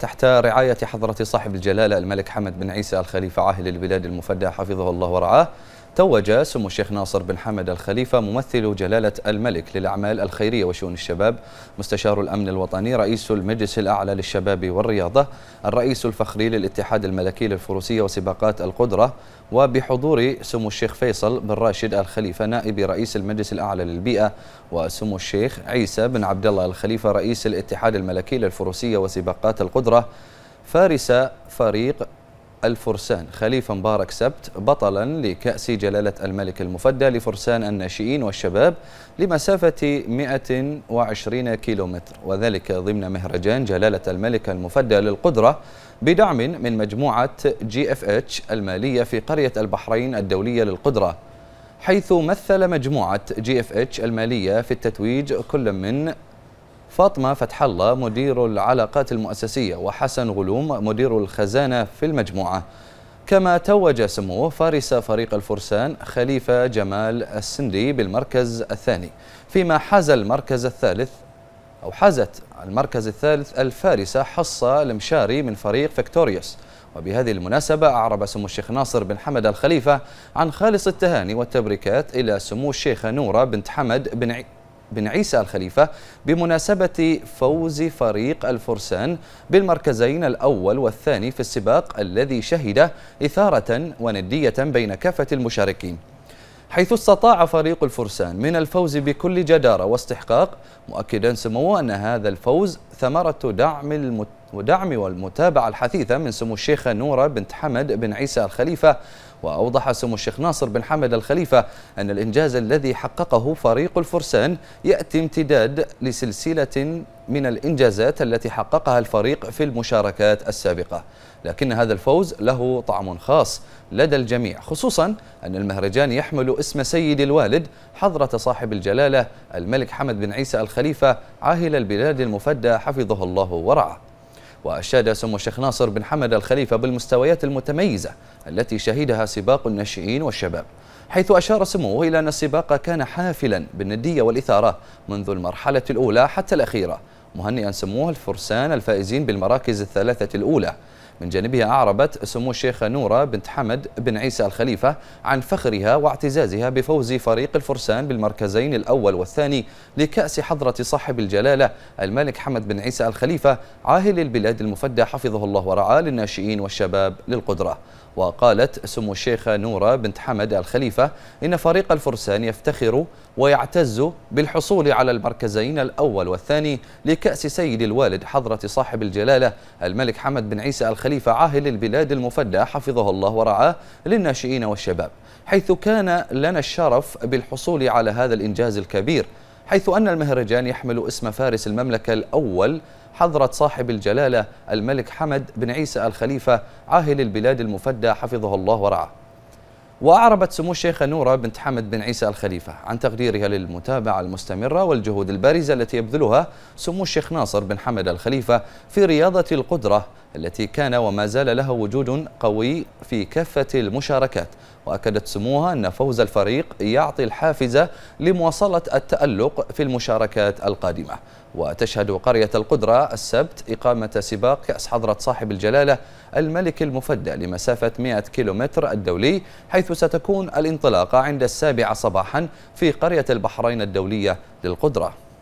تحت رعاية حضرة صاحب الجلالة الملك حمد بن عيسى الخليفة عاهل البلاد المفدى حفظه الله ورعاه توج سمو الشيخ ناصر بن حمد الخليفة ممثل جلالة الملك للأعمال الخيرية وشؤون الشباب مستشار الأمن الوطني رئيس المجلس الأعلى للشباب والرياضة الرئيس الفخري للاتحاد الملكي للفروسية وسباقات القدرة وبحضور سمو الشيخ فيصل بن راشد الخليفة نائب رئيس المجلس الأعلى للبيئة وسمو الشيخ عيسى بن عبد الله الخليفة رئيس الاتحاد الملكي للفروسية وسباقات القدرة فارس فريق الفرسان خليفة مبارك سبت بطلا لكأس جلالة الملك المفدى لفرسان الناشئين والشباب لمسافة 120 كيلومتر وذلك ضمن مهرجان جلالة الملك المفدى للقدرة بدعم من مجموعة جي اف اتش المالية في قرية البحرين الدولية للقدرة حيث مثل مجموعة جي اف اتش المالية في التتويج كل من فاطمة فتح الله مدير العلاقات المؤسسية وحسن غلوم مدير الخزانة في المجموعة كما توج سموه فارس فريق الفرسان خليفة جمال السندي بالمركز الثاني فيما حاز المركز الثالث أو حازت المركز الثالث الفارسة حصة المشاري من فريق فيكتوريوس وبهذه المناسبة أعرب سمو الشيخ ناصر بن حمد الخليفة عن خالص التهاني والتبريكات إلى سمو الشيخة نورة بنت حمد بن عيد بن عيسى الخليفة بمناسبة فوز فريق الفرسان بالمركزين الأول والثاني في السباق الذي شهد إثارة وندية بين كافة المشاركين حيث استطاع فريق الفرسان من الفوز بكل جدارة واستحقاق مؤكدا سموه أن هذا الفوز ثمرة دعم المتحدة ودعم والمتابعة الحثيثة من سمو الشيخة نورة بنت حمد بن عيسى الخليفة وأوضح سمو الشيخ ناصر بن حمد الخليفة أن الإنجاز الذي حققه فريق الفرسان يأتي امتداد لسلسلة من الإنجازات التي حققها الفريق في المشاركات السابقة لكن هذا الفوز له طعم خاص لدى الجميع خصوصا أن المهرجان يحمل اسم سيد الوالد حضرة صاحب الجلالة الملك حمد بن عيسى الخليفة عاهل البلاد المفدى حفظه الله ورعاه وأشاد سمو الشيخ ناصر بن حمد الخليفة بالمستويات المتميزة التي شهدها سباق الناشئين والشباب حيث أشار سموه إلى أن السباق كان حافلا بالندية والإثارة منذ المرحلة الأولى حتى الأخيرة مهنئا سموه الفرسان الفائزين بالمراكز الثلاثة الأولى من جانبها أعربت سمو الشيخة نورة بنت حمد بن عيسى الخليفة عن فخرها واعتزازها بفوز فريق الفرسان بالمركزين الأول والثاني لكأس حضرة صاحب الجلالة الملك حمد بن عيسى الخليفة عاهل البلاد المفدى حفظه الله ورعاه للناشئين والشباب للقدرة وقالت سمو الشيخة نورة بنت حمد الخليفة إن فريق الفرسان يفتخر ويعتز بالحصول على المركزين الأول والثاني لكأس سيد الوالد حضرة صاحب الجلالة الملك حمد بن عيسى الخليفة عاهل البلاد المفدى حفظه الله ورعاه للناشئين والشباب حيث كان لنا الشرف بالحصول على هذا الإنجاز الكبير حيث أن المهرجان يحمل اسم فارس المملكة الأول حضرة صاحب الجلالة الملك حمد بن عيسى الخليفة عاهل البلاد المفدى حفظه الله ورعاه وأعربت سمو الشيخة نورة بنت حمد بن عيسى الخليفة عن تقديرها للمتابعة المستمرة والجهود البارزة التي يبذلها سمو الشيخ ناصر بن حمد الخليفة في رياضة القدرة التي كان وما زال لها وجود قوي في كافة المشاركات وأكدت سموها أن فوز الفريق يعطي الحافز لمواصلة التألق في المشاركات القادمة وتشهد قرية القدرة السبت إقامة سباق كأس حضرة صاحب الجلالة الملك المفدى لمسافة 100 كيلومتر الدولي حيث ستكون الانطلاقة عند السابعة صباحا في قرية البحرين الدولية للقدرة